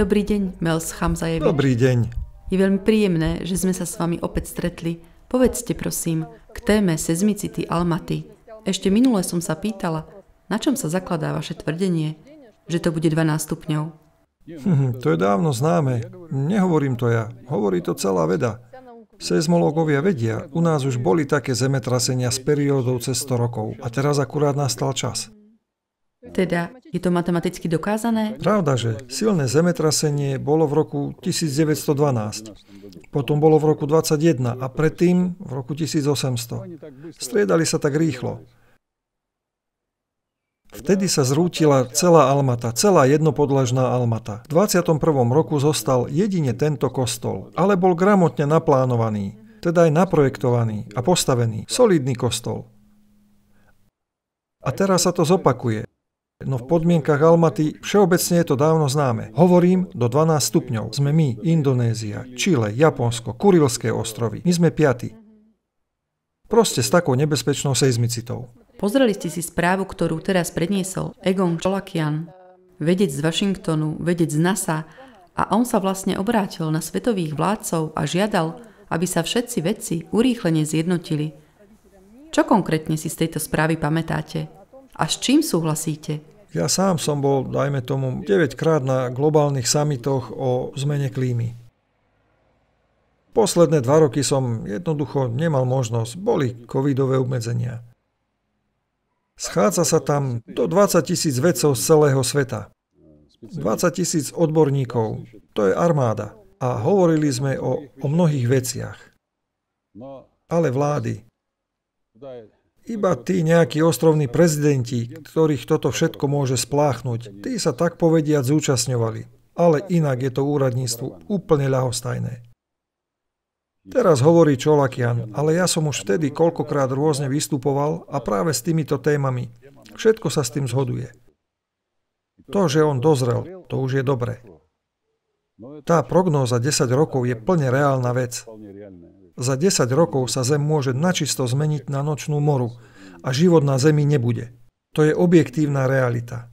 Dobrý deň, Mels Chamzajevič. Dobrý deň. Je veľmi príjemné, že sme sa s vami opäť stretli. Povedzte prosím, k téme sezmicity Almaty. Ešte minule som sa pýtala, na čom sa zakladá vaše tvrdenie, že to bude 12 stupňov? Hm, hm, to je dávno známe. Nehovorím to ja. Hovorí to celá veda. Sezmologovia vedia, u nás už boli také zemetrasenia s periódou cez 100 rokov a teraz akurát nastal čas. Teda je to matematicky dokázané? Pravda, že silné zemetrasenie bolo v roku 1912, potom bolo v roku 21 a predtým v roku 1800. Striedali sa tak rýchlo. Vtedy sa zrútila celá Almata, celá jednopodlažná Almata. V 21. roku zostal jedine tento kostol, ale bol gramotne naplánovaný, teda aj naprojektovaný a postavený, solidný kostol. A teraz sa to zopakuje. No v podmienkach Almaty všeobecne je to dávno známe. Hovorím, do 12 stupňov sme my, Indonézia, Čile, Japonsko, Kurilské ostrovy. My sme piatí. Proste s takou nebezpečnou seizmicitou. Pozreli ste si správu, ktorú teraz predniesol Egon Čolakian, vedec z Washingtonu, vedec z NASA a on sa vlastne obrátil na svetových vládcov a žiadal, aby sa všetci vedci urýchlene zjednotili. Čo konkrétne si z tejto správy pamätáte? A s čím súhlasíte? Ja sám som bol, dajme tomu, 9 krát na globálnych samitoch o zmene klímy. Posledné dva roky som jednoducho nemal možnosť, boli covidové obmedzenia. Schádza sa tam do 20 tisíc vedcov z celého sveta. 20 tisíc odborníkov, to je armáda. A hovorili sme o, o mnohých veciach. Ale vlády, iba tí nejakí ostrovní prezidenti, ktorých toto všetko môže spláchnuť, tí sa tak povediať zúčastňovali. Ale inak je to úradníctvo úplne ľahostajné. Teraz hovorí Čolakian, ale ja som už vtedy koľkokrát rôzne vystupoval a práve s týmito témami. Všetko sa s tým zhoduje. To, že on dozrel, to už je dobré. Tá prognóza 10 rokov je plne reálna vec. Za 10 rokov sa Zem môže načisto zmeniť na nočnú moru, a život na Zemi nebude. To je objektívna realita.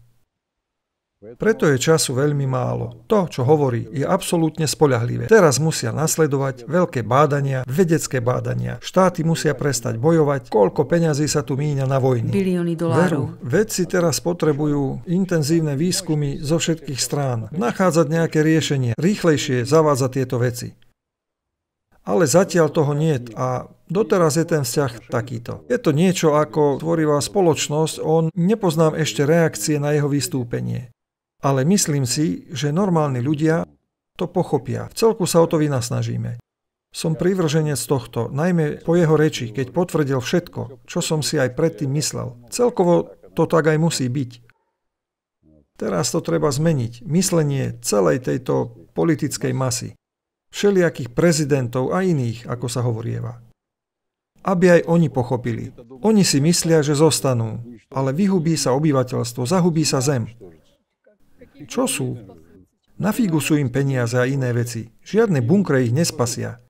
Preto je času veľmi málo. To, čo hovorí, je absolútne spoľahlivé. Teraz musia nasledovať veľké bádania, vedecké bádania. Štáty musia prestať bojovať, koľko peňazí sa tu míňa na vojny. Bilióny dolárov. Veru, vedci teraz potrebujú intenzívne výskumy zo všetkých strán. Nachádzať nejaké riešenie. Rýchlejšie zavádzať tieto veci. Ale zatiaľ toho nie. a Doteraz je ten vzťah takýto. Je to niečo ako tvorivá spoločnosť, on nepoznám ešte reakcie na jeho vystúpenie. Ale myslím si, že normálni ľudia to pochopia. V celku sa o to vynasnažíme. Som privrženec tohto, najmä po jeho reči, keď potvrdil všetko, čo som si aj predtým myslel. Celkovo to tak aj musí byť. Teraz to treba zmeniť, myslenie celej tejto politickej masy, všelijakých prezidentov a iných, ako sa hovorieva aby aj oni pochopili. Oni si myslia, že zostanú, ale vyhubí sa obyvateľstvo, zahubí sa zem. Čo sú? Na figu sú im peniaze a iné veci. Žiadne bunkre ich nespasia.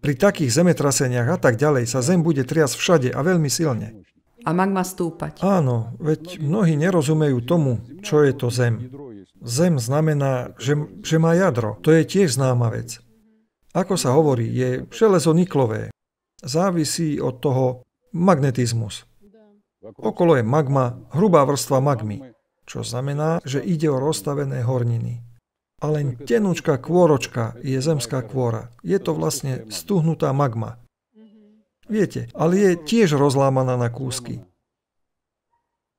Pri takých zemetraseniach a tak ďalej sa zem bude triasť všade a veľmi silne. A magma stúpať. Áno, veď mnohí nerozumejú tomu, čo je to zem. Zem znamená, že, že má jadro. To je tiež známa vec. Ako sa hovorí, je železo niklové závisí od toho magnetizmus. Okolo je magma, hrubá vrstva magmy, čo znamená, že ide o rozstavené horniny. A len tenúčka kôročka je zemská kôra. Je to vlastne stuhnutá magma. Viete, ale je tiež rozlámaná na kúsky.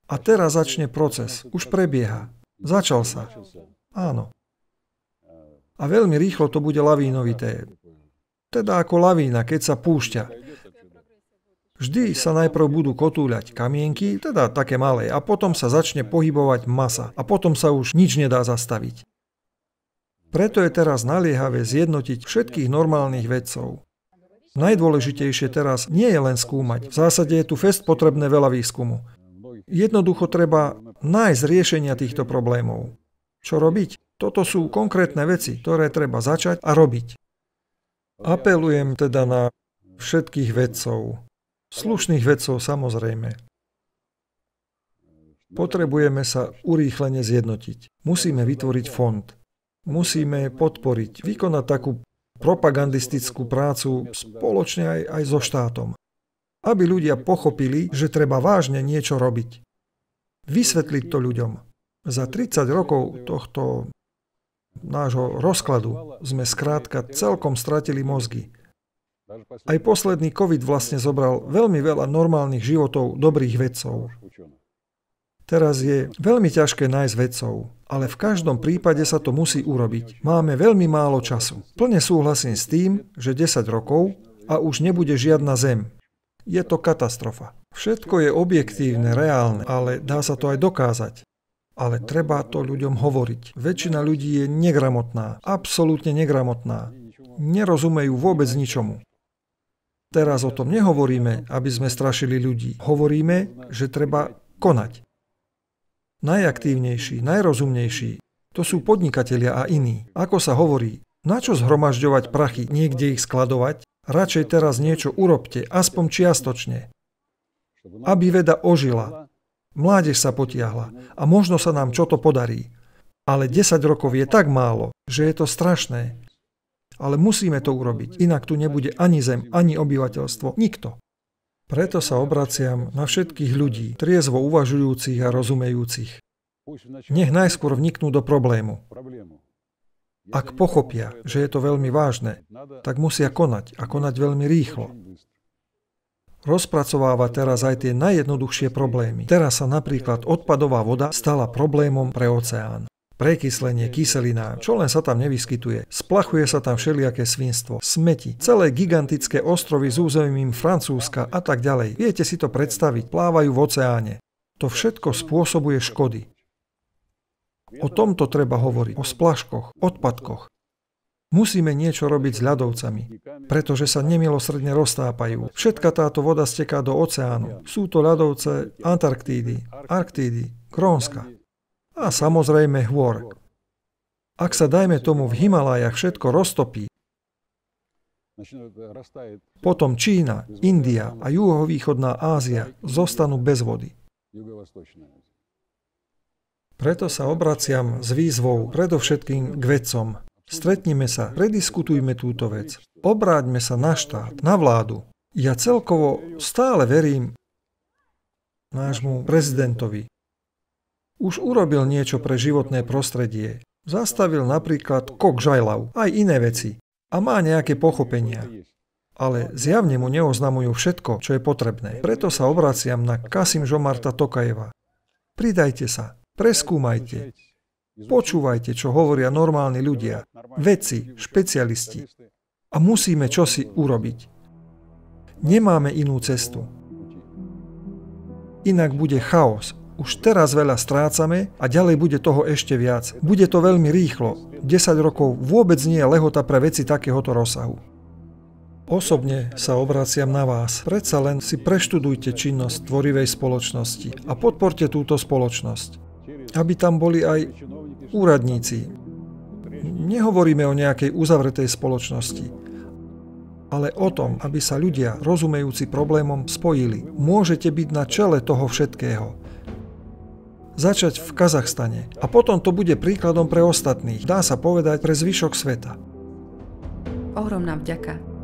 A teraz začne proces. Už prebieha. Začal sa. Áno. A veľmi rýchlo to bude lavínovité teda ako lavína, keď sa púšťa. Vždy sa najprv budú kotúľať kamienky, teda také malé, a potom sa začne pohybovať masa a potom sa už nič nedá zastaviť. Preto je teraz naliehavé zjednotiť všetkých normálnych vedcov. Najdôležitejšie teraz nie je len skúmať. V zásade je tu fest potrebné veľa výskumu. Jednoducho treba nájsť riešenia týchto problémov. Čo robiť? Toto sú konkrétne veci, ktoré treba začať a robiť. Apelujem teda na všetkých vedcov, slušných vedcov samozrejme. Potrebujeme sa urýchlene zjednotiť. Musíme vytvoriť fond. Musíme podporiť, vykonať takú propagandistickú prácu spoločne aj, aj so štátom. Aby ľudia pochopili, že treba vážne niečo robiť. Vysvetliť to ľuďom. Za 30 rokov tohto nášho rozkladu sme skrátka celkom stratili mozgy. Aj posledný COVID vlastne zobral veľmi veľa normálnych životov dobrých vedcov. Teraz je veľmi ťažké nájsť vedcov, ale v každom prípade sa to musí urobiť. Máme veľmi málo času. Plne súhlasím s tým, že 10 rokov a už nebude žiadna zem. Je to katastrofa. Všetko je objektívne, reálne, ale dá sa to aj dokázať ale treba to ľuďom hovoriť. Väčšina ľudí je negramotná, absolútne negramotná. Nerozumejú vôbec ničomu. Teraz o tom nehovoríme, aby sme strašili ľudí. Hovoríme, že treba konať. Najaktívnejší, najrozumnejší, to sú podnikatelia a iní. Ako sa hovorí, na čo zhromažďovať prachy, niekde ich skladovať? Radšej teraz niečo urobte, aspoň čiastočne. Aby veda ožila, Mládež sa potiahla a možno sa nám čo to podarí. Ale 10 rokov je tak málo, že je to strašné. Ale musíme to urobiť, inak tu nebude ani zem, ani obyvateľstvo, nikto. Preto sa obraciam na všetkých ľudí, triezvo uvažujúcich a rozumejúcich. Nech najskôr vniknú do problému. Ak pochopia, že je to veľmi vážne, tak musia konať a konať veľmi rýchlo rozpracováva teraz aj tie najjednoduchšie problémy. Teraz sa napríklad odpadová voda stala problémom pre oceán. Prekyslenie, kyselina, čo len sa tam nevyskytuje. Splachuje sa tam všelijaké svinstvo, smeti, celé gigantické ostrovy s územím Francúzska a tak ďalej. Viete si to predstaviť, plávajú v oceáne. To všetko spôsobuje škody. O tomto treba hovoriť, o splaškoch, odpadkoch. Musíme niečo robiť s ľadovcami, pretože sa nemilosrdne roztápajú. Všetka táto voda steká do oceánu. Sú to ľadovce Antarktídy, Arktídy, Krónska a samozrejme hôr. Ak sa dajme tomu v Himalájach všetko roztopí, potom Čína, India a juhovýchodná Ázia zostanú bez vody. Preto sa obraciam s výzvou predovšetkým k vedcom, Stretnime sa, prediskutujme túto vec. Obráťme sa na štát, na vládu. Ja celkovo stále verím nášmu prezidentovi. Už urobil niečo pre životné prostredie. Zastavil napríklad kok žajlav, aj iné veci. A má nejaké pochopenia. Ale zjavne mu neoznamujú všetko, čo je potrebné. Preto sa obraciam na Kasim Žomarta Tokajeva. Pridajte sa, preskúmajte, Počúvajte, čo hovoria normálni ľudia, vedci, špecialisti. A musíme čosi urobiť. Nemáme inú cestu. Inak bude chaos. Už teraz veľa strácame a ďalej bude toho ešte viac. Bude to veľmi rýchlo. 10 rokov vôbec nie je lehota pre veci takéhoto rozsahu. Osobne sa obraciam na vás. Predsa len si preštudujte činnosť tvorivej spoločnosti a podporte túto spoločnosť, aby tam boli aj úradníci. Nehovoríme o nejakej uzavretej spoločnosti, ale o tom, aby sa ľudia rozumejúci problémom spojili. Môžete byť na čele toho všetkého. Začať v Kazachstane a potom to bude príkladom pre ostatných, dá sa povedať pre zvyšok sveta. Ohromná vďaka.